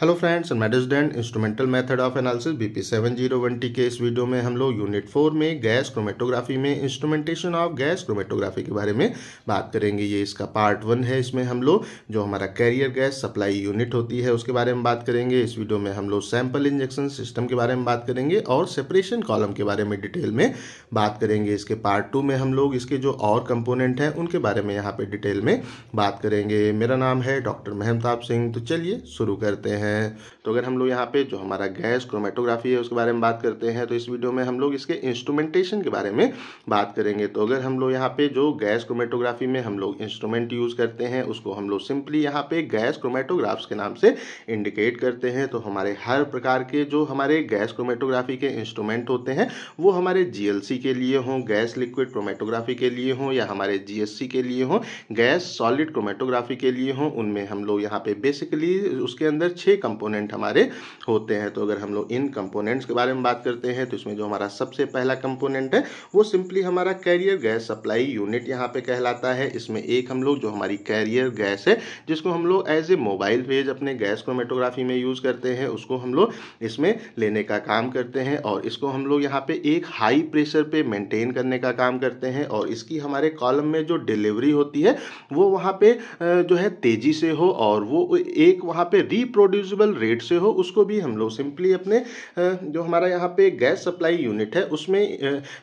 hello friends and मेडिस्डेंट instrumental method of analysis BP seven zero one T के इस video में हम लोग यूनिट फोर में गैस क्रोमेटोग्राफी में इंस्ट्रूमेंटेशन ऑफ गैस क्रोमेटोग्राफी के बारे में बात करेंगे ये इसका पार्ट वन है इसमें हम लोग जो हमारा कैरियर गैस सप्लाई यूनिट होती है उसके बारे में बात करेंगे इस वीडियो में हम लोग सैम्पल इंजेक्शन सिस्टम के बारे में बात करेंगे और सेपरेशन कॉलम के बारे में डिटेल में बात करेंगे इसके पार्ट टू में हम लोग इसके जो और कंपोनेंट हैं उनके बारे में यहाँ पर डिटेल में बात करेंगे मेरा नाम है डॉक्टर महमताब सिंह तो चलिए शुरू करते हैं हैं तो अगर हम लोग यहाँ पे जो हमारा गैस क्रोमेटोग्राफी है उसके बारे में बात करते हैं तो इस वीडियो में हम लोग इसके इंस्ट्रूमेंटेशन के बारे में बात करेंगे तो अगर हम लोग यहाँ पे जो गैस क्रोमेटोग्राफी में हम लोग इंस्ट्रूमेंट यूज़ करते हैं उसको हम लोग सिंपली यहाँ पे गैस क्रोमेटोग्राफ्स के नाम से इंडिकेट करते हैं तो हमारे हर प्रकार के जो हमारे गैस क्रोमेटोग्राफी के इंस्ट्रूमेंट होते हैं वो हमारे जी के लिए हों गैस लिक्विड क्रोमेटोग्राफी के लिए हों या हमारे जी के लिए हों गैस सॉलिड क्रोमेटोग्राफी के लिए हों उनमें हम लोग यहाँ पे बेसिकली उसके अंदर छः कंपोनेंट हमारे होते हैं तो अगर हम लोग इन कंपोनेंट्स के बारे में बात करते हैं तो इसमें जो हमारा सबसे पहला कंपोनेंट है वो सिंपली हमारा कैरियर गैस सप्लाई यूनिट यहाँ पे कहलाता है इसमें एक हम लोग जो हमारी कैरियर गैस है जिसको हम लोग एज ए मोबाइल फेज अपने गैस क्रोमेटोग्राफी में यूज़ करते हैं उसको हम लोग इसमें लेने का काम करते हैं और इसको हम लोग यहाँ पे एक हाई प्रेशर पे मेंटेन करने का काम करते हैं और इसकी हमारे कॉलम में जो डिलीवरी होती है वो वहाँ पे जो है तेज़ी से हो और वो एक वहाँ पे रिप्रोड्यूस रिड्यूसिबल रेट से हो उसको भी हम लोग सिंपली अपने जो हमारा यहाँ पे गैस सप्लाई यूनिट है उसमें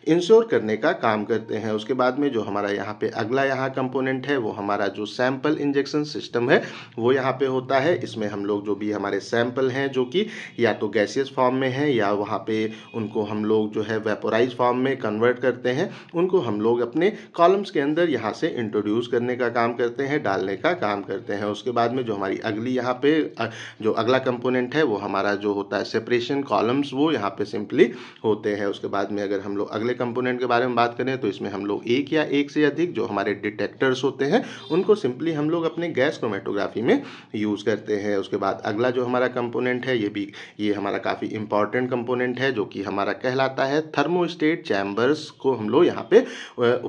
इंश्योर करने का काम करते हैं उसके बाद में जो हमारा यहाँ पे अगला यहाँ कंपोनेंट है वो हमारा जो सैंपल इंजेक्शन सिस्टम है वो यहाँ पे होता है इसमें हम लोग जो भी हमारे सैंपल हैं जो कि या तो गैसियस फॉर्म में है या वहाँ पे उनको हम लोग जो है वेपोराइज फॉर्म में कन्वर्ट करते हैं उनको हम लोग अपने कॉलम्स के अंदर यहाँ से इंट्रोड्यूस करने का काम करते हैं डालने का काम करते हैं उसके बाद में जो हमारी अगली यहाँ पे जो अगला कंपोनेंट है वो हमारा जो होता है सेपरेशन कॉलम्स वो यहाँ पे सिंपली होते हैं उसके बाद में अगर हम लोग अगले कंपोनेंट के बारे में बात करें तो इसमें हम लोग एक या एक से अधिक जो हमारे डिटेक्टर्स होते हैं उनको सिंपली हम लोग अपने गैस क्रोमेटोग्राफी में यूज़ करते हैं उसके बाद अगला जो हमारा कंपोनेंट है ये भी ये हमारा काफ़ी इंपॉर्टेंट कंपोनेंट है जो कि हमारा कहलाता है थर्मोस्टेट चैम्बर्स को हम लोग यहाँ पे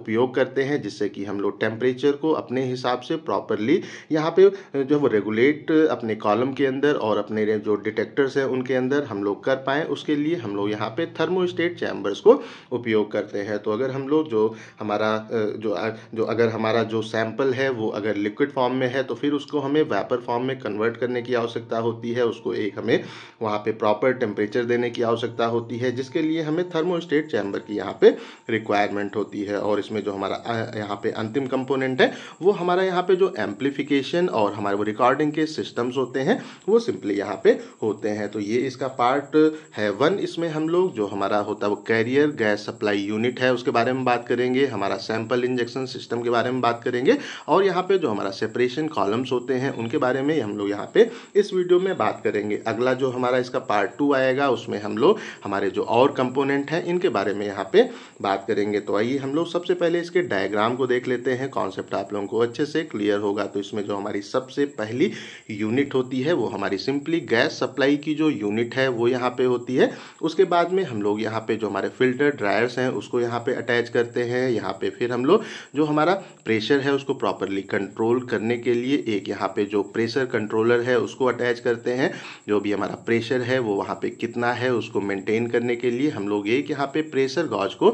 उपयोग करते हैं जिससे कि हम लोग टेम्परेचर को अपने हिसाब से प्रॉपरली यहाँ पे जो रेगुलेट अपने कॉलम के अंदर अंदर और अपने जो डिटेक्टर्स हैं उनके अंदर हम लोग कर पाएँ उसके लिए हम लोग यहाँ पे थर्मोस्टेट चैम्बर्स को उपयोग करते हैं तो अगर हम लोग जो हमारा जो जो अगर हमारा जो सैम्पल है वो अगर लिक्विड फॉर्म में है तो फिर उसको हमें वेपर फॉर्म में कन्वर्ट करने की आवश्यकता होती है उसको एक हमें वहाँ पे प्रॉपर टेम्परेचर देने की आवश्यकता होती है जिसके लिए हमें थर्मोस्टेट चैम्बर की यहाँ पे रिक्वायरमेंट होती है और इसमें जो हमारा यहाँ पे अंतिम कंपोनेंट है वो हमारा यहाँ पे जो एम्पलीफिकेशन और हमारे वो रिकॉर्डिंग के सिस्टम्स होते हैं वो सिंपली यहाँ पे होते हैं तो ये इसका पार्ट है वन इसमें हम लोग जो हमारा होता है वो कैरियर गैस सप्लाई यूनिट है उसके बारे में बात करेंगे हमारा सैंपल इंजेक्शन सिस्टम के बारे में बात करेंगे और यहाँ पे जो हमारा सेपरेशन कॉलम्स होते हैं उनके बारे में हम लोग यहाँ पे इस वीडियो में बात करेंगे अगला जो हमारा इसका पार्ट टू आएगा उसमें हम लोग हमारे जो और कंपोनेंट हैं इनके बारे में यहाँ पे बात करेंगे तो आइए हम लोग सबसे पहले इसके डायग्राम को देख लेते हैं कॉन्सेप्ट आप लोगों को अच्छे से क्लियर होगा तो इसमें जो हमारी सबसे पहली यूनिट होती है वो हमारी हमारी सिंपली गैस सप्लाई की जो यूनिट है वो यहाँ पे होती है उसके बाद में हम लोग यहाँ पे जो हमारे फिल्टर ड्रायर्स हैं उसको यहाँ पे अटैच करते हैं यहाँ पे फिर हम लोग जो हमारा प्रेशर है उसको प्रॉपरली कंट्रोल करने के लिए एक यहाँ पे जो प्रेशर कंट्रोलर है उसको अटैच करते हैं जो भी हमारा प्रेशर है वो वहाँ पर कितना है उसको मेनटेन करने के लिए हम लोग एक यहाँ पर प्रेशर गॉज को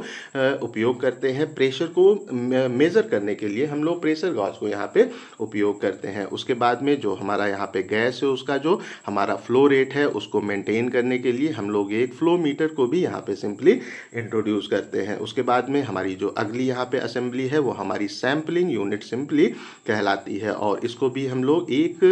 उपयोग करते हैं प्रेशर को मेज़र करने के लिए हम लोग प्रेशर गॉज को यहाँ पर उपयोग करते हैं उसके बाद में जो हमारा यहाँ पर गैस है उसका जो हमारा फ्लो रेट है उसको मेंटेन करने के लिए हम लोग एक फ्लो मीटर को भी यहाँ पे सिंपली इंट्रोड्यूस करते हैं उसके बाद में हमारी जो अगली यहाँ पे असेंबली है वो हमारी सैम्पलिंग यूनिट सिंपली कहलाती है और इसको भी हम लोग एक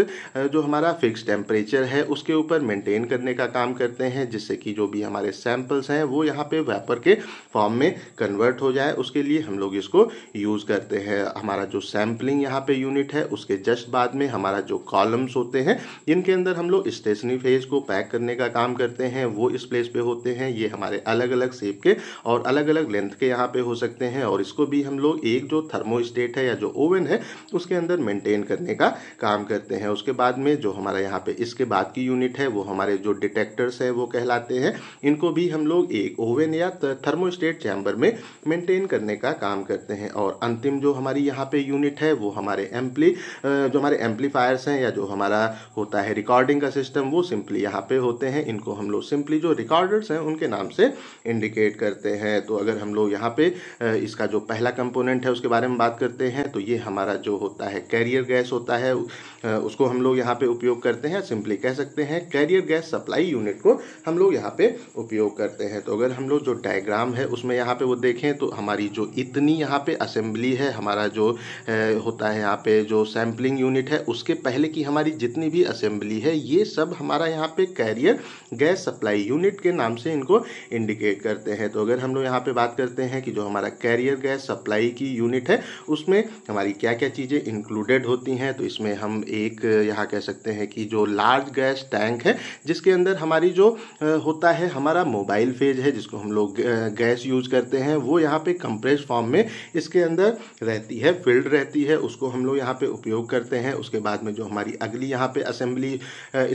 जो हमारा फिक्स टेम्परेचर है उसके ऊपर मेंटेन करने का काम करते हैं जिससे कि जो भी हमारे सैम्पल्स हैं वो यहाँ पे वेपर के फॉर्म में कन्वर्ट हो जाए उसके लिए हम लोग इसको यूज़ करते हैं हमारा जो सैम्पलिंग यहाँ पे यूनिट है उसके जस्ट बाद में हमारा जो कॉलम्स होते हैं इनके अंदर हम लोग स्टेशनरी फेज को पैक करने का काम करते हैं वो इस प्लेस पे होते हैं ये हमारे अलग अलग सेप के और अलग अलग लेंथ के यहाँ पे हो सकते हैं और इसको भी हम लोग एक जो थर्मोस्टेट है या जो ओवन है उसके अंदर मेंटेन करने का काम करते हैं उसके बाद में जो हमारा यहाँ पे इसके बाद की यूनिट है वो हमारे जो डिटेक्टर्स है वो कहलाते हैं इनको भी हम लोग एक ओवन या थर्मोस्टेट चैम्बर में मेंटेन करने का काम करते हैं और अंतिम जो हमारी यहाँ पे यूनिट है वो हमारे एम्पली जो हमारे एम्पलीफायर्स हैं या जो हमारा होता है रिकॉर्डिंग का सिस्टम वो सिंपली यहाँ पे होते हैं इनको हम लोग सिंपली जो रिकॉर्डर्स हैं उनके नाम से इंडिकेट करते हैं तो अगर हम लोग यहाँ पे इसका जो पहला कंपोनेंट है उसके बारे में बात करते हैं तो ये हमारा जो होता है कैरियर गैस होता है उसको हम लोग यहाँ पे उपयोग करते हैं सिंपली कह सकते हैं कैरियर गैस सप्लाई यूनिट को हम लोग यहाँ पे उपयोग करते हैं तो अगर हम लोग जो डायग्राम है उसमें यहाँ पे वो देखें तो हमारी जो इतनी यहाँ पे असेंबली है हमारा जो होता है यहाँ पे जो सैम्पलिंग यूनिट है उसके पहले की हमारी जितनी भी असेंबली है ये सब हमारा यहाँ पे कैरियर गैस सप्लाई यूनिट के नाम से इनको इंडिकेट करते हैं तो अगर हम लोग यहाँ पे बात करते हैं कि जो हमारा कैरियर गैस सप्लाई की यूनिट है उसमें हमारी क्या क्या चीज़ें इंक्लूडेड होती हैं तो इसमें हम एक यहाँ कह सकते हैं कि जो लार्ज गैस टैंक है जिसके अंदर हमारी जो होता है हमारा मोबाइल फेज है जिसको हम लोग गैस यूज करते हैं वो यहाँ पे कंप्रेस फॉर्म में इसके अंदर रहती है फिल्ड रहती है उसको हम लोग यहाँ पे उपयोग करते हैं उसके बाद में जो हमारी अगली यहाँ पे असेंबली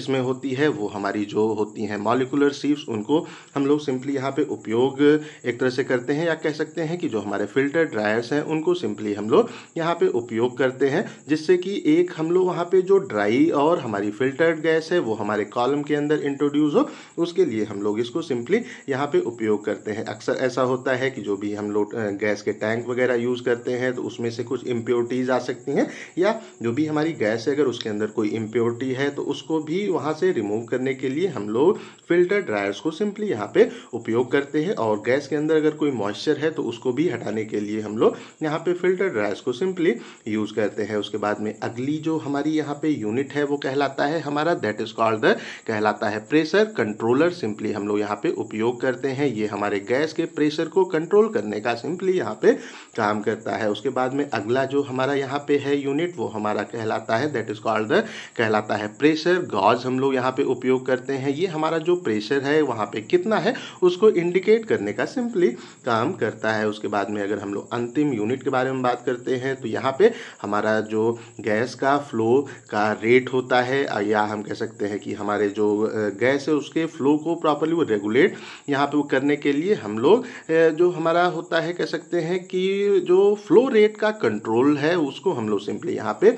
इसमें होती है वो हमारी जो होती हैं मॉलिकुलर सीव्स उनको हम लोग सिंपली यहाँ पे उपयोग एक तरह से करते हैं या कह सकते हैं कि जो हमारे फिल्टर ड्रायर्स हैं उनको सिंपली हम लोग यहाँ पे उपयोग करते हैं जिससे कि एक हम लोग वहाँ यहाँ पे जो ड्राई और हमारी फिल्टर्ड गैस है वो हमारे कॉलम के अंदर इंट्रोड्यूस हो उसके लिए हम लोग इसको सिंपली यहाँ पे उपयोग करते हैं अक्सर ऐसा होता है कि जो भी हम लोग गैस के टैंक वगैरह यूज़ करते हैं तो उसमें से कुछ इम्प्योरिटीज़ आ सकती हैं या जो भी हमारी गैस है अगर उसके अंदर कोई इम्प्योरिटी है तो उसको भी वहाँ से रिमूव करने के लिए हम लोग फिल्टर ड्रायर्स को सिंपली यहाँ पर उपयोग करते हैं और गैस के अंदर अगर कोई मॉइस्चर है तो उसको भी हटाने के लिए हम लोग यहाँ पर फिल्टर ड्रायर्स को सिंपली यूज़ करते हैं उसके बाद में अगली जो हमारी आदि यहाँ पे यूनिट है वो कहलाता है हमारा दैट इज कॉल्ड कहलाता है प्रेशर कंट्रोलर सिंपली हम लोग यहाँ पे उपयोग करते हैं ये हमारे गैस के प्रेशर को कंट्रोल करने का सिंपली यहाँ पे काम करता है उसके बाद में अगला जो हमारा यहाँ पे है यूनिट वो हमारा कहलाता है दैट इज कॉल्ड कहलाता है प्रेशर गॉज हम लोग यहाँ पे उपयोग करते हैं ये हमारा जो प्रेशर है वहाँ पे कितना है उसको इंडिकेट करने का सिंपली काम करता है उसके बाद में अगर हम लोग अंतिम यूनिट के बारे में बात करते हैं तो यहाँ पे हमारा जो गैस का फ्लो का रेट होता है या हम कह सकते हैं कि हमारे जो गैस है उसके फ्लो को प्रॉपरली वो रेगुलेट यहाँ पे वो करने के लिए हम लोग जो हमारा होता है कह सकते हैं कि जो फ्लो रेट का कंट्रोल है उसको हम लोग सिंपली यहाँ पे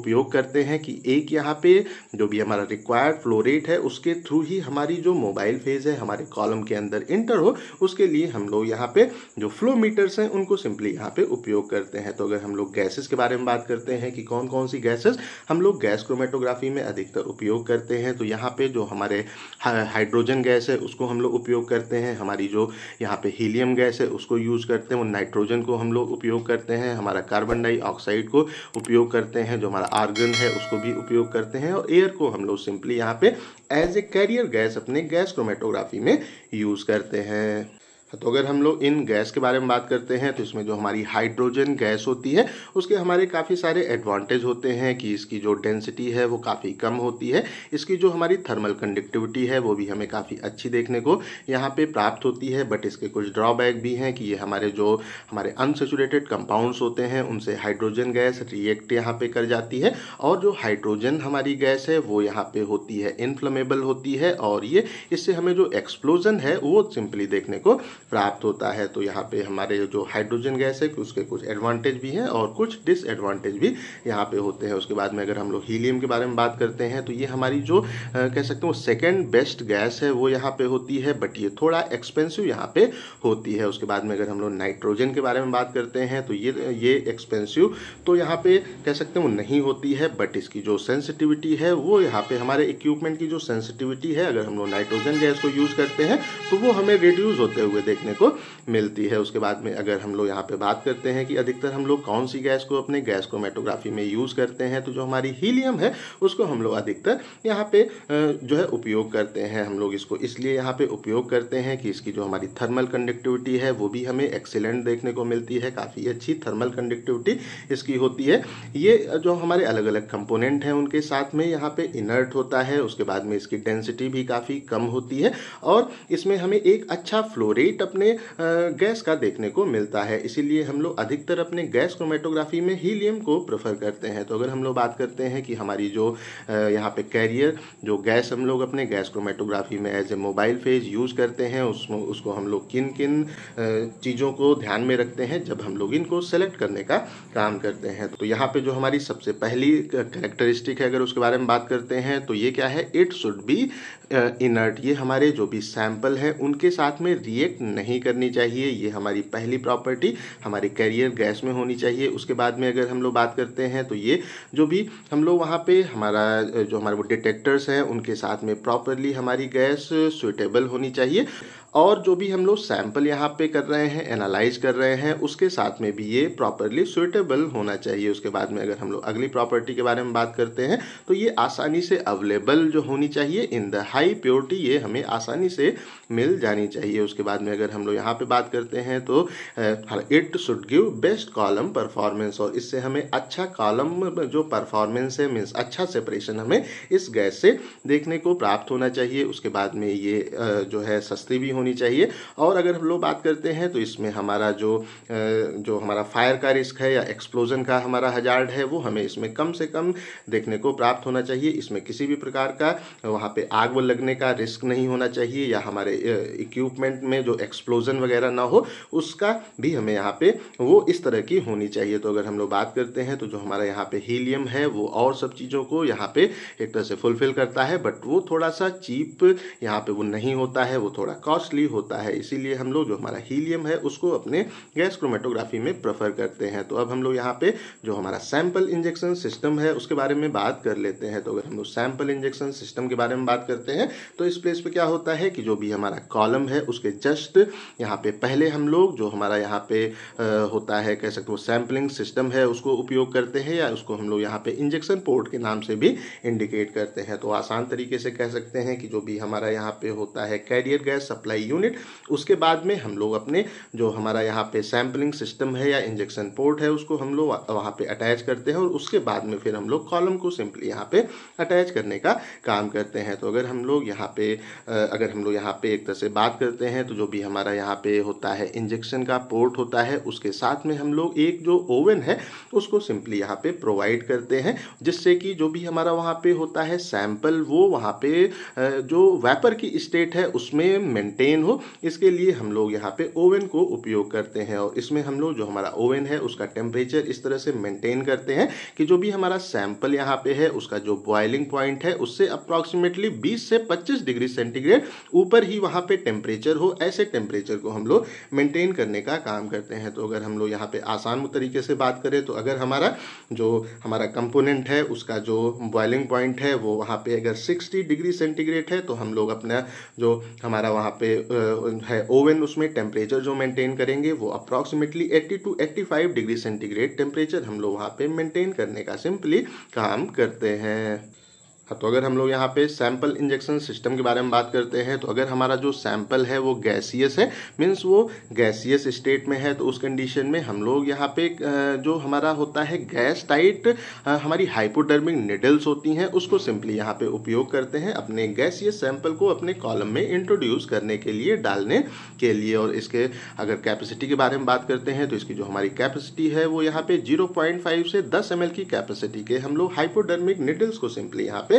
उपयोग करते हैं कि एक यहाँ पे जो भी हमारा रिक्वायर्ड फ्लो रेट है उसके थ्रू ही हमारी जो मोबाइल फेज है हमारे कॉलम के अंदर इंटर हो उसके लिए हम लोग यहाँ पे जो फ्लो मीटर्स हैं उनको सिंपली यहाँ पे उपयोग करते हैं तो अगर हम लोग गैसेस के बारे में बात करते हैं कि कौन कौन सी गैसेस गैसेस हम लोग गैस क्रोमेटोग्राफी में अधिकतर उपयोग करते हैं तो यहाँ पे जो हमारे हाइड्रोजन गैस है उसको हम लोग उपयोग करते हैं हमारी जो यहाँ पे हीलियम गैस है उसको यूज़ करते हैं वो नाइट्रोजन को हम लोग उपयोग करते हैं हमारा कार्बन डाइऑक्साइड को उपयोग करते हैं जो हमारा आर्गन है उसको भी उपयोग करते हैं और एयर को हम लोग सिंपली यहाँ पे एज ए कैरियर गैस अपने गैस क्रोमेटोग्राफी में यूज़ करते हैं तो अगर हम लोग इन गैस के बारे में बात करते हैं तो इसमें जो हमारी हाइड्रोजन गैस होती है उसके हमारे काफ़ी सारे एडवांटेज होते हैं कि इसकी जो डेंसिटी है वो काफ़ी कम होती है इसकी जो हमारी थर्मल कंडक्टिविटी है वो भी हमें काफ़ी अच्छी देखने को यहाँ पे प्राप्त होती है बट इसके कुछ ड्रॉबैक भी हैं कि ये हमारे जो हमारे अनसेचुरेटेड कंपाउंड्स होते हैं उनसे हाइड्रोजन गैस रिएक्ट यहाँ पर कर जाती है और जो हाइड्रोजन हमारी गैस है वो यहाँ पर होती है इनफ्लमेबल होती है और ये इससे हमें जो एक्सप्लोजन है वो सिंपली देखने को प्राप्त होता है तो यहाँ पे हमारे जो हाइड्रोजन गैस है उसके कुछ एडवांटेज भी हैं और कुछ डिसएडवांटेज भी यहाँ पे होते हैं उसके बाद में अगर हम लोग हीलियम के बारे में बात करते हैं तो ये हमारी जो कह सकते हो सेकेंड बेस्ट गैस है वो यहाँ पे होती है बट ये थोड़ा एक्सपेंसिव यहाँ पे होती है उसके बाद में अगर हम लोग नाइट्रोजन के बारे में बात करते हैं तो ये ये एक्सपेंसिव तो यहाँ पे कह सकते हो नहीं होती है बट इसकी जो सेंसिटिविटी है वो यहाँ पे हमारे इक्विपमेंट की जो सेंसिटिविटी है अगर हम लोग नाइट्रोजन गैस को यूज़ करते हैं तो वो हमें रिड्यूज़ होते हुए देखने को मिलती है उसके बाद में अगर हम लोग यहाँ पे बात करते हैं कि अधिकतर हम लोग कौन सी गैस को अपने गैस मेटोग्राफी में यूज़ करते हैं तो जो हमारी हीलियम है उसको हम लोग अधिकतर यहाँ पे जो है उपयोग करते हैं हम लोग इसको इसलिए यहाँ पे उपयोग करते हैं कि इसकी जो हमारी थर्मल कंडक्टिविटी है वो भी हमें एक्सीलेंट देखने को मिलती है काफ़ी अच्छी थर्मल कंडक्टिविटी इसकी होती है ये जो हमारे अलग अलग कंपोनेंट हैं उनके साथ में यहाँ पे इनर्ट होता है उसके बाद में इसकी डेंसिटी भी काफ़ी कम होती है और इसमें हमें एक अच्छा फ्लोरेट रिजल्ट अपने गैस का देखने को मिलता है इसीलिए हम लोग अधिकतर अपने गैस क्रोमेटोग्राफी में हीलियम को प्रेफर करते हैं तो अगर हम लोग बात करते हैं कि हमारी जो यहाँ पे कैरियर जो गैस हम लोग अपने गैस क्रोमेटोग्राफी में as a mobile phase use करते हैं उसमें उसको हम लोग किन किन चीज़ों को ध्यान में रखते हैं जब हम लोग इनको सेलेक्ट करने का काम करते हैं तो यहाँ पर जो हमारी सबसे पहली कैरेक्टरिस्टिक है अगर उसके बारे में बात करते हैं तो ये क्या है इट शुड बी इनर्ट ये हमारे जो भी सैंपल हैं उनके साथ में रिएक्ट नहीं करनी चाहिए ये हमारी पहली प्रॉपर्टी हमारी कैरियर गैस में होनी चाहिए उसके बाद में अगर हम लोग बात करते हैं तो ये जो भी हम लोग वहाँ पे हमारा जो हमारे वो डिटेक्टर्स हैं उनके साथ में प्रॉपरली हमारी गैस सुइटेबल होनी चाहिए और जो भी हम लोग सैम्पल यहाँ पे कर रहे हैं एनालाइज कर रहे हैं उसके साथ में भी ये प्रॉपरली सुइटेबल होना चाहिए उसके बाद में अगर हम लोग अगली प्रॉपर्टी के बारे में बात करते हैं तो ये आसानी से अवेलेबल जो होनी चाहिए इन द हाई प्योरिटी ये हमें आसानी से मिल जानी चाहिए उसके बाद में अगर हम लोग यहाँ पर बात करते हैं तो it should give best column performance और इससे हमें अच्छा कॉलम जो परफॉर्मेंस है मीन्स अच्छा सेपरेशन हमें इस गैस से देखने को प्राप्त होना चाहिए उसके बाद में ये जो है सस्ती भी होनी चाहिए और अगर हम लोग बात करते हैं तो इसमें हमारा जो जो हमारा फायर का रिस्क है या एक्सप्लोजन का हमारा हजार्ड है वो हमें इसमें कम से कम देखने को प्राप्त होना चाहिए इसमें किसी भी प्रकार का वहाँ पर आग व लगने का रिस्क नहीं होना चाहिए या हमारे इक्विपमेंट में जो एक्सप्लोजन वगैरह ना हो उसका भी हमें यहाँ पे वो इस तरह की होनी चाहिए तो अगर हम लोग बात करते हैं तो जो हमारा यहाँ पे हीलियम है वो और सब चीज़ों को यहाँ पे एक तरह से फुलफिल करता है बट वो थोड़ा सा चीप यहाँ पे वो नहीं होता है वो थोड़ा कॉस्ट कॉस्टली होता है इसीलिए हम लोग जो हमारा हीलियम है उसको अपने गैस क्रोमेटोग्राफी में प्रेफर करते हैं तो अब हम लोग यहाँ पे जो हमारा सैंपल इंजेक्शन सिस्टम है उसके बारे में बात कर लेते हैं तो अगर हम लोग सैंपल इंजेक्शन सिस्टम के बारे में बात करते हैं तो इस प्लेस पर क्या होता है कि जो भी हमारा कॉलम है उसके जस्ट यहाँ पे पहले हम लोग जो हमारा यहाँ पे होता है कह सकते हो सैम्पलिंग सिस्टम है उसको उपयोग करते हैं या उसको हम लोग यहाँ पे इंजेक्शन पोर्ट के नाम से भी इंडिकेट करते हैं तो आसान तरीके से कह सकते हैं कि जो भी हमारा यहाँ पे होता है carrier gas supply by unit उसके बाद में हम लोग अपने जो हमारा यहाँ पे सैम्पलिंग सिस्टम है या इंजेक्शन पोर्ट है उसको हम लोग वहाँ पे अटैच करते हैं और उसके बाद में फिर हम लोग कॉलम को सिंपली यहाँ पे अटैच करने का काम करते हैं तो अगर हम लोग यहाँ पे अगर हम लोग यहाँ पे एक तरह से बात करते हैं तो जो भी हमारा यहाँ पे होता है इंजेक्शन का पोर्ट होता है उसके साथ में हम लोग एक जो ओवन है उसको सिंपली यहाँ पे प्रोवाइड करते हैं जिससे कि जो भी हमारा वहाँ पे होता है सैम्पल वो वहाँ पे जो वेपर की स्टेट है उसमें मेंटेन प्लेन हो इसके लिए हम लोग यहाँ पे ओवन को उपयोग करते हैं और इसमें हम लोग जो हमारा ओवन है उसका टेम्परेचर इस तरह से मेंटेन करते हैं कि जो भी हमारा सैंपल यहाँ पे है उसका जो बॉयलिंग पॉइंट है उससे अप्रॉक्सीमेटली 20 से 25 डिग्री सेंटीग्रेड ऊपर ही वहाँ पे टेम्परेचर हो ऐसे टेम्परेचर को हम लोग मेंटेन करने का काम करते हैं तो अगर हम लोग यहाँ पे आसान तरीके से बात करें तो अगर हमारा जो हमारा कंपोनेंट है उसका जो बॉयलिंग पॉइंट है वो वहाँ पे अगर 60 डिग्री सेंटीग्रेड है तो हम लोग अपना जो हमारा वहाँ पे है ओवन उसमें टेम्परेचर जो मेंटेन करेंगे वो approximately 80 to 85 degree centigrade temperature हम लोग वहाँ पे मेंटेन करने का सिंपली काम करते हैं हाँ तो अगर हम लोग यहाँ पे सैंपल इंजेक्शन सिस्टम के बारे में बात करते हैं तो अगर हमारा जो सैंपल है वो गैसियस है मीन्स वो गैसियस स्टेट में है तो उस कंडीशन में हम लोग यहाँ पे जो हमारा होता है गैस टाइट हमारी हाइपोडर्मिक निडल्स होती हैं उसको सिंपली यहाँ पे उपयोग करते हैं अपने गैसियस सैंपल को अपने कॉलम में इंट्रोड्यूस करने के लिए डालने के लिए और इसके अगर कैपेसिटी के बारे में बात करते हैं तो इसकी जो हमारी कैपेसिटी है वो यहाँ पे जीरो से दस एम की कैपेसिटी के हम लोग हाइपोडर्मिक निडल्स को सिंपली यहाँ पे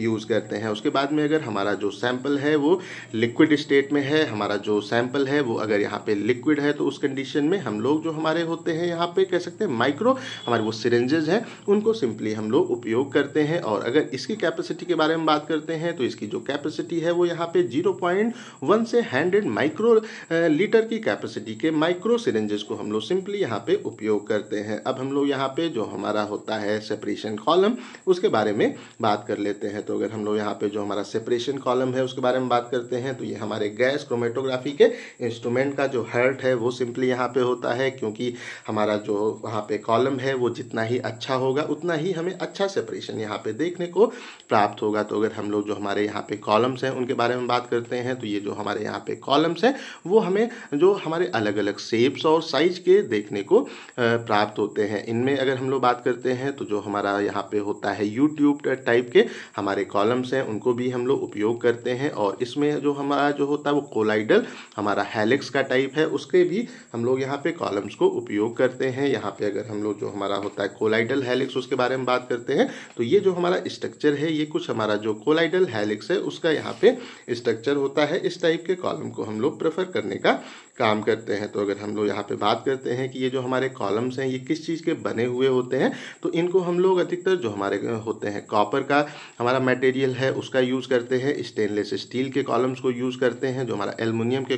यूज़ करते हैं उसके बाद में अगर हमारा जो सैम्पल है वो लिक्विड स्टेट में है हमारा जो सैम्पल है वो अगर यहाँ पे लिक्विड है तो उस कंडीशन में हम लोग जो हमारे होते हैं यहाँ पे कह सकते हैं माइक्रो हमारे वो सिरेंजेज हैं उनको सिंपली हम लोग उपयोग करते हैं और अगर इसकी कैपेसिटी के बारे में बात करते हैं तो इसकी जो कैपेसिटी है वो यहाँ पे जीरो से हंड्रेड माइक्रो लीटर की कैपेसिटी के माइक्रो सिरेंजेस को हम लोग सिंपली यहाँ पे उपयोग करते हैं अब हम लोग यहाँ पे जो हमारा होता है सेपरेशन कॉलम उसके बारे में बात कर लेते हैं तो अगर हम लोग यहाँ पे जो हमारा सेपरेशन कॉलम है उसके बारे में बात करते हैं तो ये हमारे गैस क्रोमेटोग्राफी के इंस्ट्रूमेंट का जो हर्ट है वो सिंपली यहाँ पे होता है क्योंकि हमारा जो वहाँ पे कॉलम है वो जितना ही अच्छा होगा उतना ही हमें अच्छा सेपरेशन यहाँ पे देखने को प्राप्त होगा तो अगर हम लोग जो हमारे यहाँ पे कॉलम्स हैं उनके बारे में बात करते हैं तो ये जो हमारे यहाँ पे कॉलम्स हैं वो हमें जो हमारे अलग अलग शेप्स और साइज के देखने को प्राप्त होते हैं इनमें अगर हम लोग बात करते हैं तो जो हमारा यहाँ पे होता है यूट्यूब टाइप के हमारे हमारे कॉलम्स हैं उनको भी हम लोग उपयोग करते हैं और इसमें जो हमारा जो होता है वो कोलाइडल हमारा हेलिक्स का टाइप है उसके भी हम लोग यहाँ पे कॉलम्स को उपयोग करते हैं यहाँ पे अगर हम लोग जो हमारा होता है कोलाइडल हेलिक्स उसके बारे में बात करते हैं तो ये जो हमारा स्ट्रक्चर है ये कुछ हमारा जो कोलाइडल हेलिक्स है उसका यहाँ पे स्ट्रक्चर होता है इस टाइप के कॉलम को हम लोग प्रेफर करने का काम करते हैं तो अगर हम लोग यहाँ पे बात करते हैं कि ये जो हमारे कॉलम्स हैं ये किस चीज़ के बने हुए होते हैं तो इनको हम लोग अधिकतर जो हमारे होते हैं कॉपर का हमारा मटेरियल है उसका यूज़ करते हैं स्टेनलेस स्टील के कॉलम्स को यूज़ करते हैं जो हमारा एलमिनियम के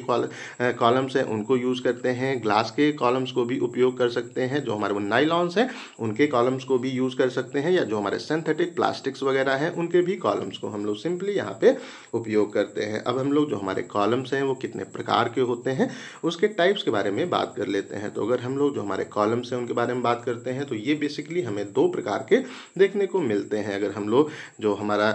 कॉलम्स हैं उनको यूज़ करते हैं ग्लास के कॉलम्स को भी उपयोग कर सकते हैं जो हमारे नाइलॉन्स हैं उनके कॉलम्स को भी यूज़ कर सकते हैं या जो हमारे सिंथेटिक प्लास्टिक्स वगैरह हैं उनके भी कॉलम्स को हम लोग सिंपली यहाँ पर उपयोग करते हैं अब हम लोग जो हमारे कॉलम्स हैं वो कितने प्रकार के होते हैं उसके टाइप्स के बारे में बात कर लेते हैं तो अगर हम लोग जो हमारे कॉलम्स हैं उनके बारे में बात करते हैं तो ये बेसिकली हमें दो प्रकार के देखने को मिलते हैं अगर हम लोग जो हमारा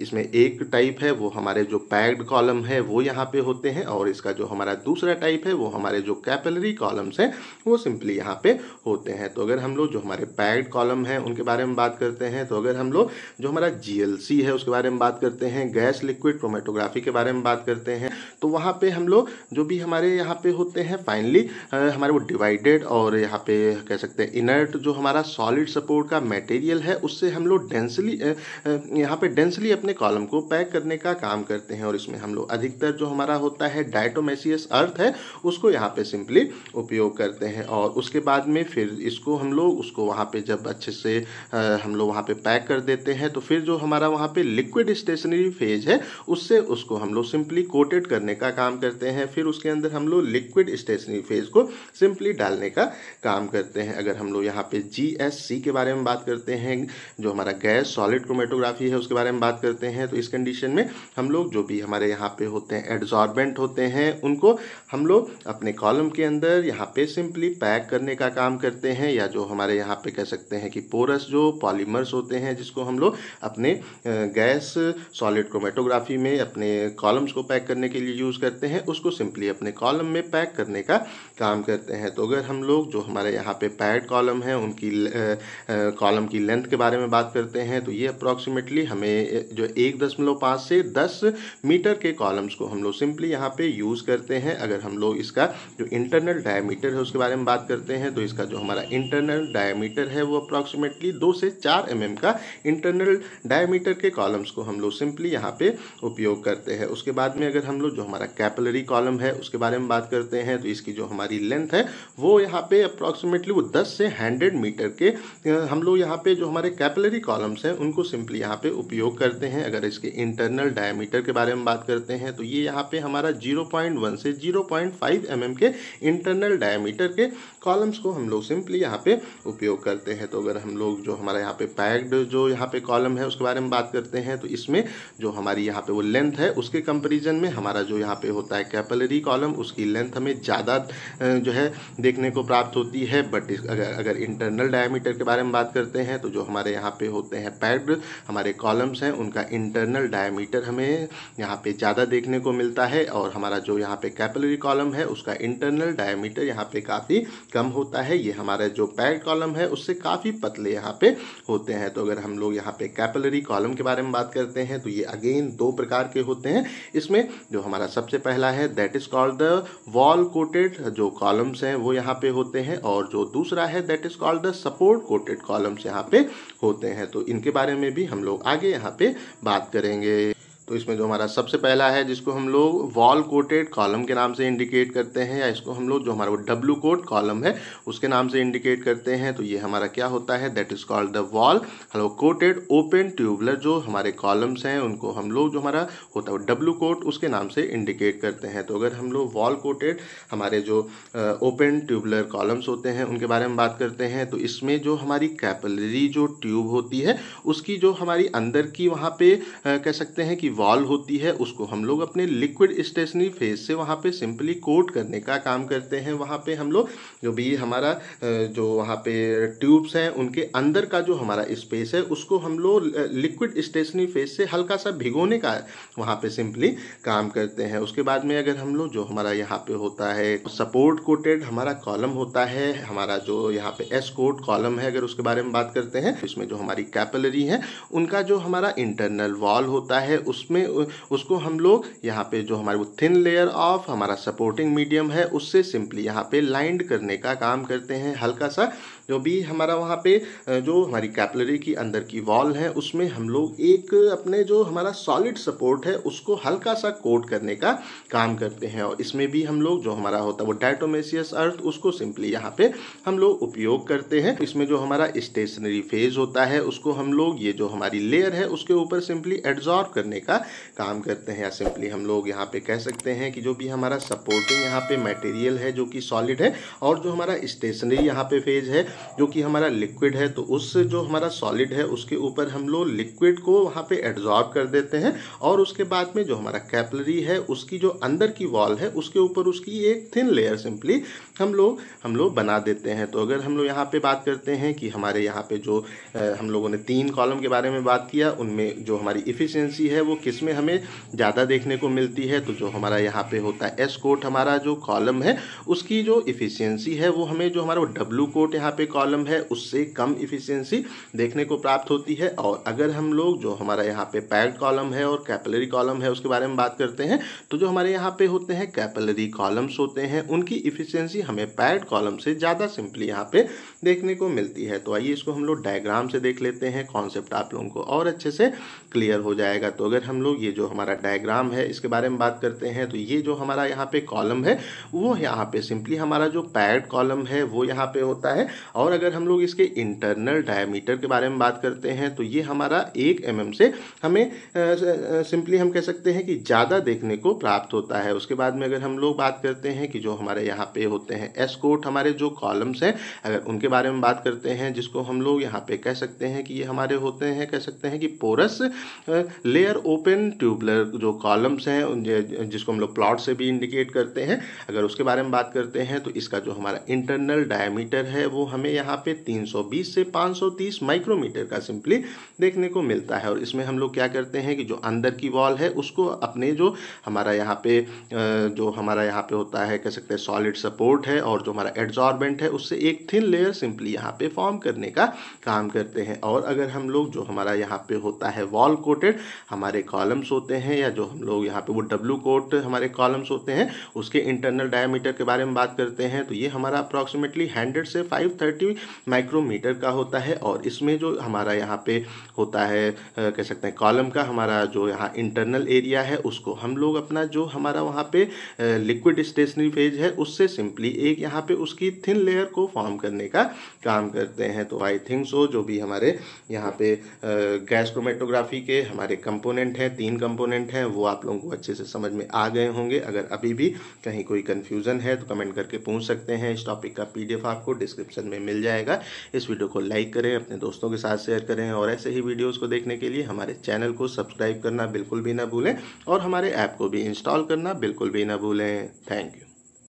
इसमें एक टाइप है वो हमारे जो पैक्ड कॉलम है वो यहाँ पे होते हैं और इसका जो हमारा दूसरा टाइप है वो हमारे जो कैपलरी कॉलम्स हैं वो सिंपली यहाँ पे होते हैं तो अगर हम लोग जो हमारे पैक्ड कॉलम हैं उनके बारे में बात करते हैं तो अगर हम लोग जो हमारा जी है उसके बारे में बात करते हैं गैस लिक्विड क्रोमेटोग्राफी के बारे में बात करते हैं तो वहाँ पर हम लोग जो भी हमारे यहाँ पे होते हैं फाइनली हमारे वो डिवाइडेड और यहाँ पे कह सकते हैं इनर्ट जो हमारा सॉलिड सपोर्ट का मटेरियल है उससे हम लोग डेंसली यहाँ पे डेंसली अपने कॉलम को पैक करने का काम करते हैं और इसमें हम लोग अधिकतर जो हमारा होता है डायटोमेसियस अर्थ है उसको यहाँ पे सिंपली उपयोग करते हैं और उसके बाद में फिर इसको हम लोग उसको वहाँ पे जब अच्छे से हम लोग वहाँ पे पैक कर देते हैं तो फिर जो हमारा वहाँ पे लिक्विड स्टेशनरी फेज है उससे उसको हम लोग सिंपली कोटेड करने का काम करते हैं फिर उसके अंदर हम लोग लोग लिक्विड स्टेशनरी फेज को सिंपली डालने का काम करते हैं अगर हम लोग यहाँ पे जी के बारे में बात करते हैं जो हमारा गैस सॉलिड क्रोमेटोग्राफी है उसके बारे में बात करते हैं तो इस कंडीशन में हम लोग जो भी हमारे यहाँ पे होते हैं एड्जॉर्बेंट होते हैं उनको हम लोग अपने कॉलम के अंदर यहाँ पे सिंपली पैक करने का काम करते हैं या जो हमारे यहाँ पे कह सकते हैं कि पोरस जो पॉलीमर्स होते हैं जिसको हम लोग अपने गैस सॉलिड क्रोमेटोग्राफी में अपने कॉलम्स को पैक करने के लिए यूज़ करते हैं उसको सिंपली अपने कॉलम कॉलम में पैक करने का काम करते हैं तो अगर हम लोग जो हमारे यहाँ पे पैड कॉलम है उनकी कॉलम की लेंथ के बारे में बात करते हैं तो ये अप्रॉक्सीमेटली हमें जो एक दशमलव पाँच से दस मीटर के कॉलम्स को हम लोग सिंपली यहाँ पे यूज़ करते हैं अगर हम लोग इसका जो इंटरनल डायमीटर है उसके बारे में बात करते हैं तो इसका जो हमारा इंटरनल डायमीटर है वो अप्रॉक्सीमेटली दो से चार एम mm का इंटरनल डायमीटर के कॉलम्स को हम लोग सिंपली यहाँ पे उपयोग करते हैं उसके बाद में अगर हम लोग जो हमारा कैपलरी कॉलम है उसके बारे में बात करते हैं तो इसकी जो हमारी लेंथ है वो यहाँ पे अप्रॉक्सीमेटली वो दस से हंड्रेड मीटर के हम लोग यहाँ पे जो हमारे कैपलरी कॉलम्स हैं उनको सिंपली यहाँ पे उपयोग करते हैं अगर इसके इंटरनल डायमीटर के बारे में बात करते हैं तो ये यहाँ पे हमारा 0.1 से 0.5 पॉइंट mm के इंटरनल डायमीटर के कॉलम्स को हम लोग सिंपली यहाँ पे उपयोग करते हैं तो अगर हम लोग जो हमारा यहाँ पे पैक्ड जो यहाँ पे कॉलम है उसके बारे में बात करते हैं तो इसमें जो हमारी यहाँ पे वो लेंथ है उसके कंपेरिजन में हमारा जो यहाँ पे होता है कैपलरी कॉलम उसकी लेंथ हमें ज़्यादा जो है देखने को प्राप्त होती है बट अगर अगर इंटरनल डायमीटर के बारे में बात करते हैं तो जो हमारे यहाँ पे होते हैं पैक्ड हमारे कॉलम्स हैं उनका इंटरनल डायमीटर हमें यहाँ पे ज़्यादा देखने को मिलता है और हमारा जो यहाँ पे कैपलरी कॉलम है उसका इंटरनल डायमीटर यहाँ पे काफ़ी कम होता है ये हमारा जो पैड कॉलम है उससे काफ़ी पतले यहाँ पे होते हैं तो अगर हम लोग यहाँ पे कैपलरी कॉलम के बारे में बात करते हैं तो ये अगेन दो प्रकार के होते हैं इसमें जो हमारा सबसे पहला है that is called the wall coated जो कॉलम्स हैं वो यहाँ पे होते हैं और जो दूसरा है that is called the support coated columns यहाँ पे होते हैं तो इनके बारे में भी हम लोग आगे यहाँ पे बात करेंगे तो इसमें जो हमारा सबसे पहला है जिसको हम लोग वॉल कोटेड कॉलम के नाम से इंडिकेट करते हैं या इसको हम लोग जो हमारा वो डब्लू कोट कॉलम है उसके नाम से इंडिकेट करते हैं तो ये हमारा क्या होता है that is called the wall लोग कोटेड ओपन ट्यूबलर जो हमारे कॉलम्स हैं उनको हम लोग जो हमारा होता है वो डब्लू कोट उसके नाम से इंडिकेट करते हैं तो अगर हम लोग वॉल कोटेड हमारे जो ओपन ट्यूबलर कॉलम्स होते हैं उनके बारे में बात करते हैं तो इसमें जो हमारी कैपलरी जो ट्यूब होती है उसकी जो हमारी अंदर की वहाँ पे कह सकते हैं कि वॉल होती है उसको हम लोग अपने लिक्विड स्टेशनरी फेज से वहाँ पे सिंपली कोट करने का काम करते हैं वहाँ पे हम लोग जो भी हमारा जो वहाँ पे ट्यूब्स हैं उनके अंदर का जो हमारा स्पेस है उसको हम लोग लिक्विड स्टेशनरी फेज से हल्का सा भिगोने का वहाँ पे सिंपली काम करते हैं उसके बाद में अगर हम लोग जो हमारा यहाँ पे होता है सपोर्ट कोटेड हमारा कॉलम होता है हमारा जो यहाँ पे एस कोट कॉलम है अगर उसके बारे में बात करते हैं इसमें जो हमारी कैपलरी है उनका जो हमारा इंटरनल वॉल होता है उसमें उसमें उसको हम लोग यहाँ पे जो हमारे थिन लेयर ऑफ हमारा सपोर्टिंग मीडियम है उससे सिंपली यहाँ पे लाइंड करने का काम करते हैं हल्का सा जो भी हमारा वहाँ पे जो हमारी कैपलरी की अंदर की वॉल है उसमें हम लोग एक अपने जो हमारा सॉलिड सपोर्ट है उसको हल्का सा कोट करने का काम करते हैं और इसमें भी हम लोग जो हमारा होता है वो डायटोमेसियस अर्थ उसको सिंपली यहाँ पे हम लोग उपयोग करते हैं इसमें जो हमारा स्टेशनरी फेज होता है उसको हम लोग ये जो हमारी लेयर है उसके ऊपर सिंपली एड्जॉर्व करने का काम करते हैं या सिंपली हम लोग यहाँ पे कह सकते हैं कि जो भी हमारा सपोर्टिंग यहाँ पे मटेरियल है जो कि सॉलिड है और जो हमारा स्टेशनरी यहाँ पे फेज है जो कि हमारा लिक्विड है तो उस जो हमारा सॉलिड है उसके ऊपर हम लोग लिक्विड को वहाँ पे एड्जॉर्ब कर देते हैं और उसके बाद में जो हमारा कैपलरी है उसकी जो अंदर की वॉल है उसके ऊपर उसकी एक थिन लेयर सिंपली हम लोग हम लोग बना देते हैं तो अगर हम लोग यहाँ पे बात करते हैं कि हमारे यहाँ पे जो हम लोगों ने तीन कॉलम के बारे में बात किया उनमें जो हमारी इफ़िशेंसी है वो किस में हमें ज़्यादा देखने को मिलती है तो जो हमारा यहाँ पे होता है एस कोट हमारा जो कॉलम है उसकी जो इफ़िशियंसी है वो हमें जो हमारा डब्ल्यू कोट यहाँ पे कॉलम है उससे कम इफ़िशियंसी देखने को प्राप्त होती है और अगर हम लोग जो हमारा यहाँ पे पैड कॉलम है और कैपलरी कॉलम है उसके बारे में बात करते हैं तो जो हमारे यहाँ पे होते हैं कैपलरी कॉलम्स होते हैं उनकी इफ़िशियंसी हमें पैड कॉलम से ज़्यादा सिंपली यहाँ पे देखने को मिलती है तो आइए इसको हम लोग डायग्राम से देख लेते हैं कॉन्सेप्ट आप लोगों को और अच्छे से क्लियर हो जाएगा तो अगर हम लोग ये जो हमारा डायग्राम है इसके बारे में बात करते हैं तो ये जो हमारा यहाँ पे कॉलम है वो यहाँ पे सिंपली हमारा जो पैड कॉलम है वो यहाँ पे होता है और अगर हम लोग इसके इंटरनल डायमीटर के बारे में बात करते हैं तो ये हमारा एक एम mm से हमें सिंपली हम कह सकते हैं कि ज़्यादा देखने को प्राप्त होता है उसके बाद में अगर हम लोग बात करते हैं कि जो हमारे यहाँ पे होते करते हैं एस कोट हमारे जो कॉलम्स हैं अगर उनके बारे में बात करते हैं जिसको हम लोग यहाँ पे कह सकते हैं कि ये हमारे होते हैं कह सकते हैं कि पोरस लेयर ओपन ट्यूबलर जो कॉलम्स हैं जिसको हम लोग प्लॉट से भी इंडिकेट करते हैं अगर उसके बारे में बात करते हैं तो इसका जो हमारा इंटरनल डायमीटर है वो हमें यहाँ पे 320 से 530 माइक्रोमीटर का सिंपली देखने को मिलता है और इसमें हम लोग क्या करते हैं कि जो अंदर की वॉल है उसको अपने जो हमारा यहाँ पे जो हमारा यहाँ पे होता है कह सकते हैं सॉलिड सपोर्ट कोट है और जो हमारा एड्जॉर्बेंट है उससे एक थिन लेयर सिंपली यहाँ पे फॉर्म करने का काम करते हैं और अगर हम लोग जो हमारा यहाँ पे होता है वॉल कोटेड हमारे कॉलम्स होते हैं या जो हम लोग यहाँ पे वो डब्लू कोट हमारे कॉलम्स होते हैं उसके इंटरनल डायमीटर के बारे में बात करते हैं तो ये हमारा अप्रॉक्सीमेटली हंड्रेड से फाइव थर्टी माइक्रोमीटर का होता है और इसमें जो हमारा यहाँ पे होता है कह सकते हैं कॉलम का हमारा जो यहाँ इंटरनल एरिया है उसको हम लोग अपना जो हमारा वहाँ पे लिक्विड स्टेशनरी फेज है उससे सिंपली एक यहाँ पे उसकी थिन लेयर को फॉर्म करने का काम करते हैं तो आई थिंक सो जो भी हमारे यहाँ पे गैस क्रोमेटोग्राफी के हमारे कंपोनेंट हैं तीन कंपोनेंट हैं वो आप लोगों को अच्छे से समझ में आ गए होंगे अगर अभी भी कहीं कोई कन्फ्यूज़न है तो कमेंट करके पूछ सकते हैं इस टॉपिक का पी आपको डिस्क्रिप्शन में मिल जाएगा इस वीडियो को लाइक करें अपने दोस्तों के साथ शेयर करें और ऐसे ही वीडियोज़ को देखने के लिए हमारे चैनल को सब्सक्राइब करना बिल्कुल भी ना भूलें और हमारे ऐप को भी इंस्टॉल करना बिल्कुल भी ना भूलें थैंक यू